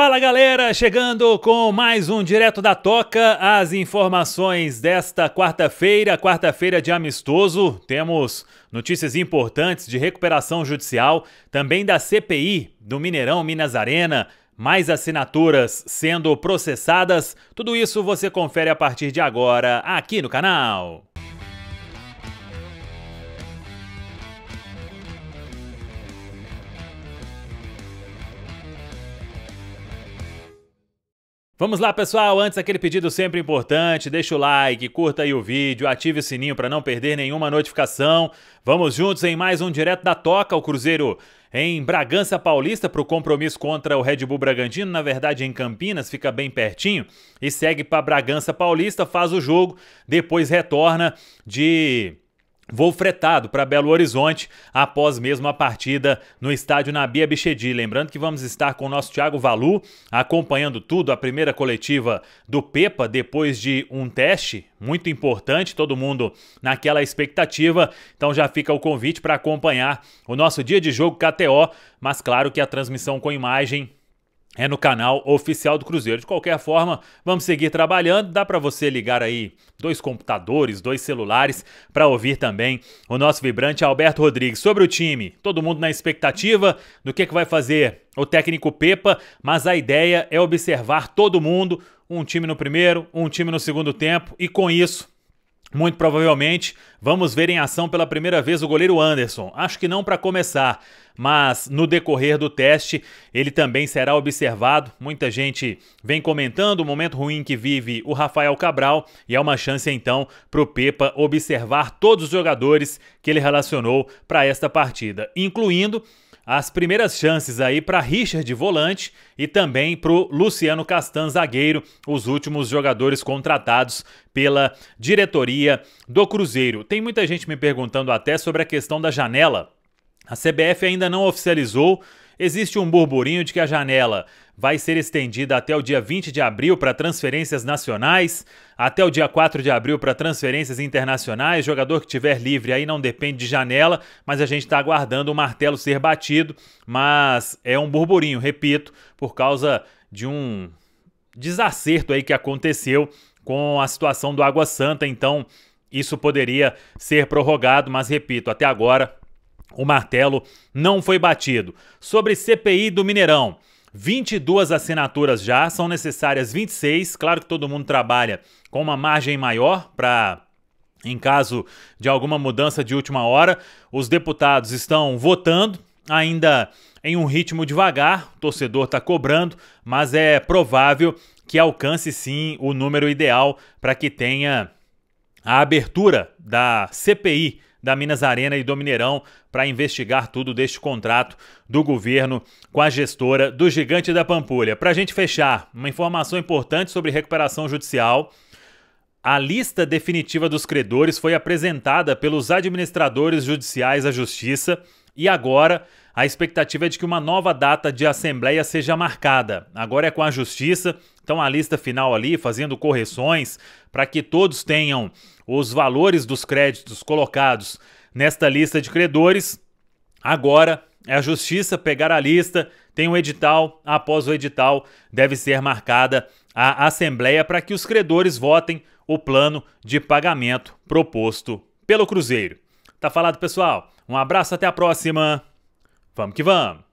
Fala galera, chegando com mais um Direto da Toca, as informações desta quarta-feira, quarta-feira de amistoso. Temos notícias importantes de recuperação judicial, também da CPI do Mineirão Minas Arena, mais assinaturas sendo processadas. Tudo isso você confere a partir de agora aqui no canal. Vamos lá, pessoal. Antes, aquele pedido sempre importante. Deixa o like, curta aí o vídeo, ative o sininho para não perder nenhuma notificação. Vamos juntos em mais um Direto da Toca. O Cruzeiro em Bragança Paulista para o compromisso contra o Red Bull Bragantino. Na verdade, em Campinas, fica bem pertinho. E segue para Bragança Paulista, faz o jogo, depois retorna de Voo fretado para Belo Horizonte após mesmo a partida no estádio Nabia Abichedi. Lembrando que vamos estar com o nosso Thiago Valu acompanhando tudo, a primeira coletiva do Pepa depois de um teste muito importante, todo mundo naquela expectativa. Então já fica o convite para acompanhar o nosso dia de jogo KTO, mas claro que a transmissão com imagem é no canal oficial do Cruzeiro. De qualquer forma, vamos seguir trabalhando. Dá para você ligar aí dois computadores, dois celulares para ouvir também o nosso vibrante Alberto Rodrigues sobre o time. Todo mundo na expectativa do que, que vai fazer o técnico Pepa, mas a ideia é observar todo mundo, um time no primeiro, um time no segundo tempo e com isso muito provavelmente, vamos ver em ação pela primeira vez o goleiro Anderson. Acho que não para começar, mas no decorrer do teste ele também será observado. Muita gente vem comentando o momento ruim que vive o Rafael Cabral e é uma chance então para o Pepa observar todos os jogadores que ele relacionou para esta partida, incluindo as primeiras chances aí para Richard de volante e também para o Luciano Castan zagueiro, os últimos jogadores contratados pela diretoria do Cruzeiro. Tem muita gente me perguntando até sobre a questão da janela. A CBF ainda não oficializou Existe um burburinho de que a janela vai ser estendida até o dia 20 de abril para transferências nacionais, até o dia 4 de abril para transferências internacionais. Jogador que tiver livre aí não depende de janela, mas a gente está aguardando o martelo ser batido. Mas é um burburinho, repito, por causa de um desacerto aí que aconteceu com a situação do Água Santa. Então isso poderia ser prorrogado, mas repito, até agora o martelo não foi batido. Sobre CPI do Mineirão. 22 assinaturas já, são necessárias 26. Claro que todo mundo trabalha com uma margem maior para em caso de alguma mudança de última hora. Os deputados estão votando, ainda em um ritmo devagar, o torcedor está cobrando, mas é provável que alcance sim o número ideal para que tenha a abertura da CPI da Minas Arena e do Mineirão para investigar tudo deste contrato do governo com a gestora do Gigante da Pampulha. Para a gente fechar, uma informação importante sobre recuperação judicial. A lista definitiva dos credores foi apresentada pelos administradores judiciais à Justiça e agora a expectativa é de que uma nova data de assembleia seja marcada. Agora é com a Justiça, então a lista final ali, fazendo correções para que todos tenham os valores dos créditos colocados nesta lista de credores. Agora é a Justiça pegar a lista, tem o um edital, após o edital deve ser marcada a Assembleia para que os credores votem o plano de pagamento proposto pelo Cruzeiro. Tá falado, pessoal? Um abraço, até a próxima! Vamos que vamos!